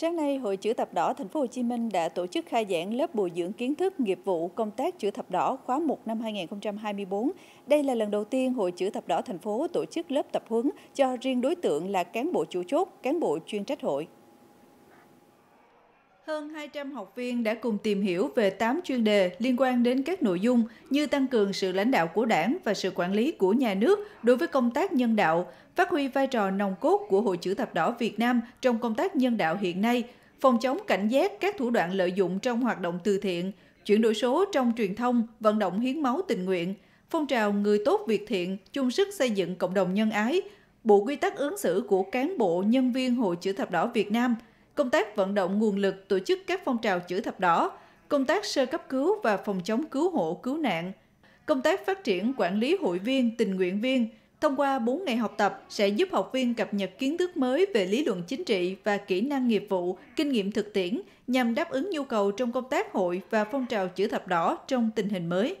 Sáng nay, Hội Chữ Thập Đỏ Thành phố Hồ Chí Minh đã tổ chức khai giảng lớp bồi dưỡng kiến thức nghiệp vụ công tác chữ thập đỏ khóa 1 năm 2024. Đây là lần đầu tiên Hội Chữ Thập Đỏ Thành phố tổ chức lớp tập huấn cho riêng đối tượng là cán bộ chủ chốt, cán bộ chuyên trách hội. Hơn 200 học viên đã cùng tìm hiểu về 8 chuyên đề liên quan đến các nội dung như tăng cường sự lãnh đạo của đảng và sự quản lý của nhà nước đối với công tác nhân đạo, phát huy vai trò nòng cốt của Hội chữ thập đỏ Việt Nam trong công tác nhân đạo hiện nay, phòng chống cảnh giác các thủ đoạn lợi dụng trong hoạt động từ thiện, chuyển đổi số trong truyền thông, vận động hiến máu tình nguyện, phong trào người tốt việc thiện, chung sức xây dựng cộng đồng nhân ái, bộ quy tắc ứng xử của cán bộ nhân viên Hội chữ thập đỏ Việt Nam – công tác vận động nguồn lực tổ chức các phong trào chữ thập đỏ, công tác sơ cấp cứu và phòng chống cứu hộ cứu nạn, công tác phát triển quản lý hội viên, tình nguyện viên thông qua 4 ngày học tập sẽ giúp học viên cập nhật kiến thức mới về lý luận chính trị và kỹ năng nghiệp vụ, kinh nghiệm thực tiễn nhằm đáp ứng nhu cầu trong công tác hội và phong trào chữ thập đỏ trong tình hình mới.